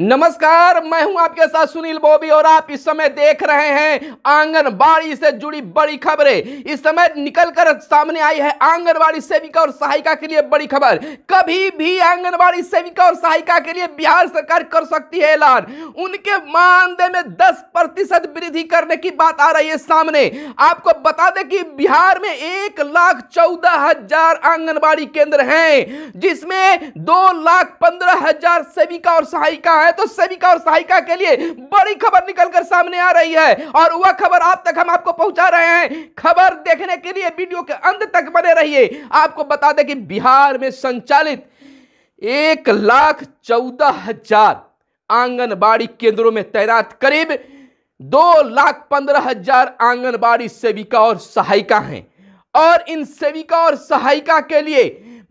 नमस्कार मैं हूं आपके साथ सुनील बोबी और आप इस समय देख रहे हैं आंगनबाड़ी से जुड़ी बड़ी खबरें इस समय निकलकर सामने आई है आंगनबाड़ी सेविका और सहायिका के लिए बड़ी खबर कभी भी आंगनबाड़ी सेविका और सहायिका के लिए बिहार सरकार कर सकती है ऐलान उनके मानदेय में दस प्रतिशत वृद्धि करने की बात आ रही है सामने आपको बता दें कि बिहार में एक लाख चौदह हजार आंगनबाड़ी केंद्र हैं जिसमें दो लाख पंद्रह हजार सेविका और सहायिका है है तो सेविका और सहायिका के लिए बड़ी खबर निकलकर सामने आ रही है और वह खबर आप तक हम आपको पहुंचा रहे हैं खबर देखने के लिए वीडियो के अंत तक बने रहिए आपको बता दें कि बिहार में संचालित एक लाख चौदह हजार आंगनबाड़ी केंद्रों में तैनात करीब दो लाख पंद्रह हजार आंगनबाड़ी सेविका और सहायिका हैं और इन सेविका और सहायिका के लिए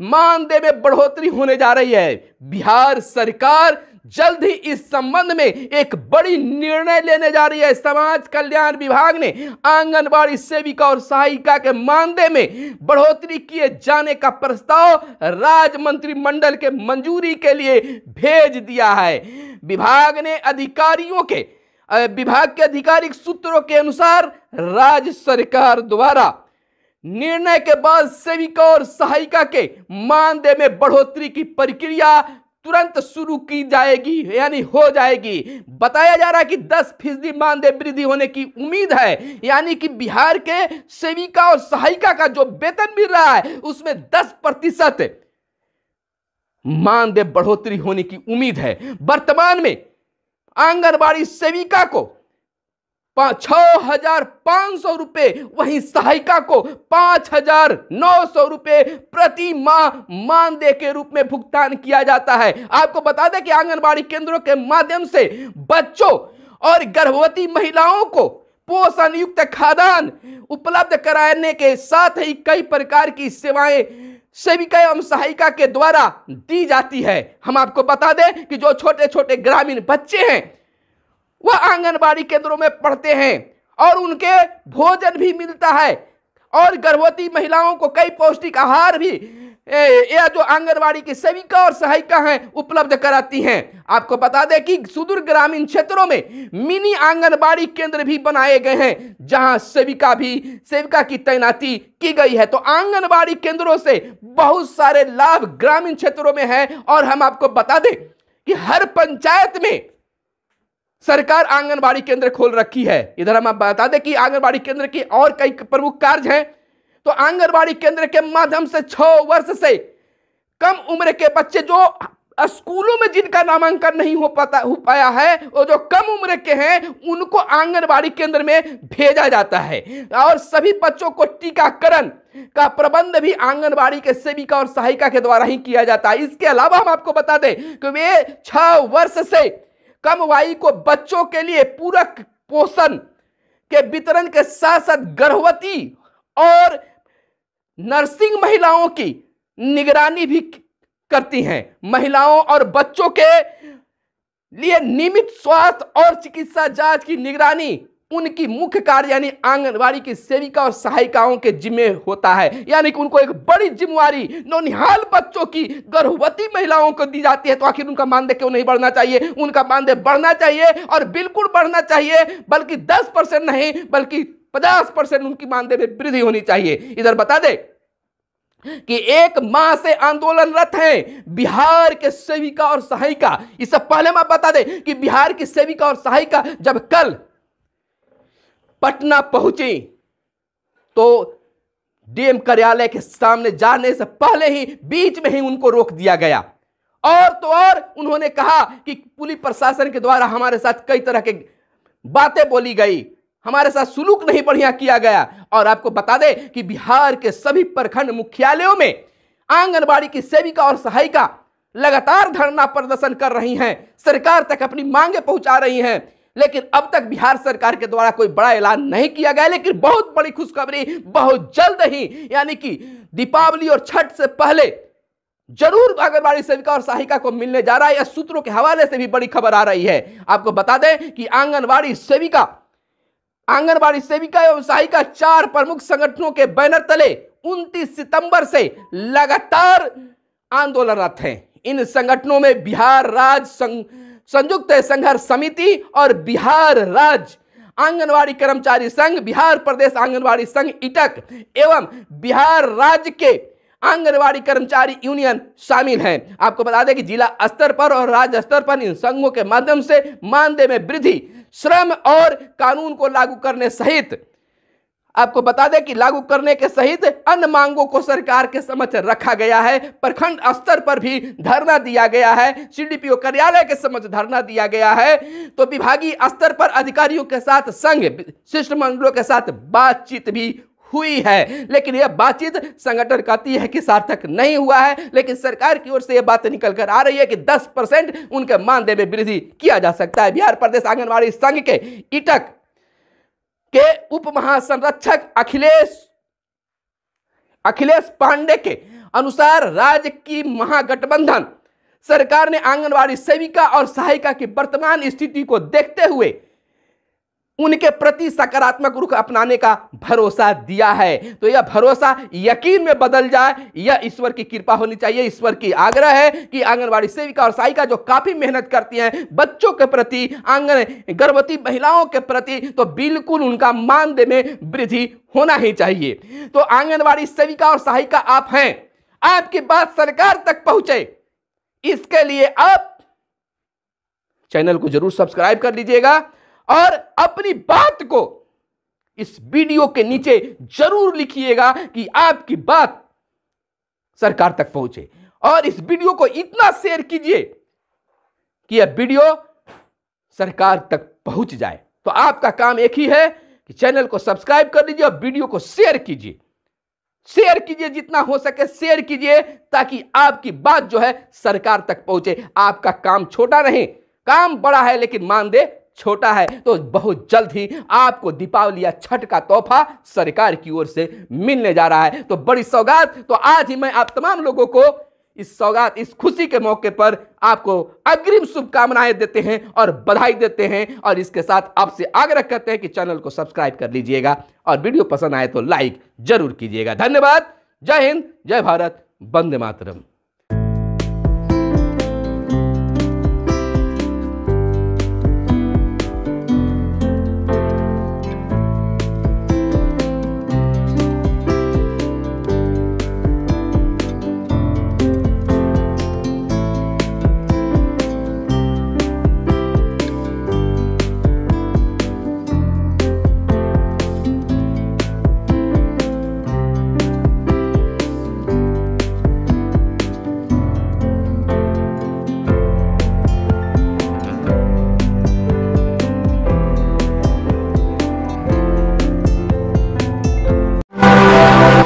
मानदेय में बढ़ोतरी होने जा रही है बिहार सरकार जल्द ही इस संबंध में एक बड़ी निर्णय लेने जा रही है समाज कल्याण विभाग ने आंगनबाड़ी सेविका और सहायिका के मानदेय में बढ़ोतरी किए जाने का प्रस्ताव राज्य मंत्रिमंडल के मंजूरी के लिए भेज दिया है विभाग ने अधिकारियों के विभाग के आधिकारिक सूत्रों के अनुसार राज्य सरकार द्वारा निर्णय के बाद सेविका और सहायिका के मानदेय में बढ़ोतरी की प्रक्रिया तुरंत शुरू की जाएगी यानी हो जाएगी बताया जा रहा है कि 10 फीसदी मानदेय वृद्धि होने की उम्मीद है यानी कि बिहार के सेविका और सहायिका का जो वेतन मिल रहा है उसमें 10 प्रतिशत मानदेय बढ़ोतरी होने की उम्मीद है वर्तमान में आंगनबाड़ी सेविका को छ हजार पाँच सौ रुपए वही सहायिका को पांच हजार नौ सौ रुपए प्रति माह मानदेय के रूप में भुगतान किया जाता है आपको बता दें कि आंगनबाड़ी केंद्रों के माध्यम से बच्चों और गर्भवती महिलाओं को पोषण युक्त खादान उपलब्ध कराने के साथ ही कई प्रकार की सेवाएं सेविका एवं सहायिका के द्वारा दी जाती है हम आपको बता दें कि जो छोटे छोटे ग्रामीण बच्चे हैं वह आंगनबाड़ी केंद्रों में पढ़ते हैं और उनके भोजन भी मिलता है और गर्भवती महिलाओं को कई पौष्टिक आहार भी यह जो आंगनबाड़ी की सेविका और सहायिका हैं उपलब्ध कराती हैं आपको बता दें कि सुदूर ग्रामीण क्षेत्रों में मिनी आंगनबाड़ी केंद्र भी बनाए गए हैं जहां सेविका भी सेविका की तैनाती की गई है तो आंगनबाड़ी केंद्रों से बहुत सारे लाभ ग्रामीण क्षेत्रों में हैं और हम आपको बता दें कि हर पंचायत में सरकार आंगनबाड़ी केंद्र खोल रखी है इधर हम आप बता दें कि आंगनबाड़ी केंद्र की और कई प्रमुख कार्य हैं तो आंगनबाड़ी केंद्र के माध्यम से छ वर्ष से कम उम्र के बच्चे जो स्कूलों में जिनका नामांकन नहीं हो पाता हो पाया है और जो कम उम्र के हैं उनको आंगनबाड़ी केंद्र में भेजा जाता है और सभी बच्चों को टीकाकरण का प्रबंध भी आंगनबाड़ी के सेविका और सहायिका के द्वारा ही किया जाता है इसके अलावा हम आपको बता दें कि वे छह वर्ष से कम वायु को बच्चों के लिए पूरक पोषण के वितरण के साथ साथ गर्भवती और नर्सिंग महिलाओं की निगरानी भी करती हैं महिलाओं और बच्चों के लिए नियमित स्वास्थ्य और चिकित्सा जांच की निगरानी उनकी मुख्य कार्य यानी आंगनबाड़ी की सेविका और सहायिकाओं के जिम्मे होता है यानी कि उनको एक बड़ी जिम्मेवारी नौनिहाल बच्चों की गर्भवती महिलाओं को दी जाती है तो आखिर उनका मानदेय क्यों नहीं बढ़ना चाहिए उनका मानदेय बढ़ना चाहिए और बिल्कुल बढ़ना चाहिए बल्कि दस परसेंट नहीं बल्कि पचास परसेंट उनकी मानदेय में वृद्धि होनी चाहिए इधर बता दे कि एक माह से आंदोलनरत हैं बिहार के सेविका और सहायिका इससे पहले मैं बता दें कि बिहार की सेविका और सहायिका जब कल पटना पहुंची तो डीएम कार्यालय के सामने जाने से पहले ही बीच में ही उनको रोक दिया गया और तो और उन्होंने कहा कि पुलिस प्रशासन के द्वारा हमारे साथ कई तरह के बातें बोली गई हमारे साथ सुलूक नहीं बढ़िया किया गया और आपको बता दें कि बिहार के सभी प्रखंड मुख्यालयों में आंगनबाड़ी की सेविका और सहायिका लगातार धरना प्रदर्शन कर रही हैं सरकार तक अपनी मांगे पहुंचा रही हैं लेकिन अब तक बिहार सरकार के द्वारा कोई बड़ा ऐलान नहीं किया गया लेकिन बहुत बड़ी खुशखबरी बहुत जल्द ही यानी कि दीपावली और छठ से पहले जरूर आंगनबाड़ी सेविका और सहायिका को मिलने जा रहा है या सूत्रों के हवाले से भी बड़ी खबर आ रही है आपको बता दें कि आंगनबाड़ी सेविका आंगनबाड़ी सेविका एवं सहायिका चार प्रमुख संगठनों के बैनर तले 29 सितंबर से लगातार आंदोलनरत हैं इन संगठनों में बिहार राज्य संघ संयुक्त संघर्ष समिति और बिहार राज्य आंगनवाड़ी कर्मचारी संघ बिहार प्रदेश आंगनवाड़ी संघ इटक एवं बिहार राज्य के आंगनवाड़ी कर्मचारी यूनियन शामिल हैं आपको बता दें कि जिला स्तर पर और राज्य स्तर पर इन संघों के माध्यम से मानदेय में वृद्धि श्रम और कानून को लागू करने सहित आपको बता दें कि लागू करने के सहित अन्य मांगों को सरकार के समक्ष रखा गया है प्रखंड स्तर पर भी धरना दिया गया है सीडीपीओ कार्यालय के समक्ष धरना दिया गया है तो विभागीय स्तर पर अधिकारियों के साथ संघ शिष्टमंडलों के साथ बातचीत भी हुई है लेकिन यह बातचीत संगठन कहती है कि सार्थक नहीं हुआ है लेकिन सरकार की ओर से यह बात निकल कर आ रही है कि 10 परसेंट उनके मानदेय में वृद्धि किया जा सकता है बिहार प्रदेश आंगनबाड़ी संघ के इटक के उप महासंरक्षक अखिलेश अखिलेश पांडे के अनुसार राज्य की महागठबंधन सरकार ने आंगनवाड़ी सेविका और सहायिका की वर्तमान स्थिति को देखते हुए उनके प्रति सकारात्मक रुख अपनाने का भरोसा दिया है तो यह भरोसा यकीन में बदल जाए यह ईश्वर की कृपा होनी चाहिए ईश्वर की आग्रह है कि आंगनबाड़ी सेविका और सहायिका जो काफ़ी मेहनत करती हैं बच्चों के प्रति आंगन गर्भवती महिलाओं के प्रति तो बिल्कुल उनका मानदेय में वृद्धि होना ही चाहिए तो आंगनबाड़ी सेविका और सहायिका आप हैं आपकी बात सरकार तक पहुंचे इसके लिए आप चैनल को जरूर सब्सक्राइब कर लीजिएगा और अपनी बात को इस वीडियो के नीचे जरूर लिखिएगा कि आपकी बात सरकार तक पहुंचे और इस वीडियो को इतना शेयर कीजिए कि यह वीडियो सरकार तक पहुंच जाए तो आपका काम एक ही है कि चैनल को सब्सक्राइब कर लीजिए और वीडियो को शेयर कीजिए शेयर कीजिए जितना हो सके शेयर कीजिए ताकि आपकी बात जो है सरकार तक पहुंचे आपका काम छोटा नहीं काम बड़ा है लेकिन मानदेय छोटा है तो बहुत जल्द ही आपको दीपावली या छठ का तोहफा सरकार की ओर से मिलने जा रहा है तो बड़ी सौगात तो आज ही मैं आप तमाम लोगों को इस सौगात इस खुशी के मौके पर आपको अग्रिम शुभकामनाएं देते हैं और बधाई देते हैं और इसके साथ आपसे आग्रह करते हैं कि चैनल को सब्सक्राइब कर लीजिएगा और वीडियो पसंद आए तो लाइक जरूर कीजिएगा धन्यवाद जय हिंद जय भारत वंदे मातरम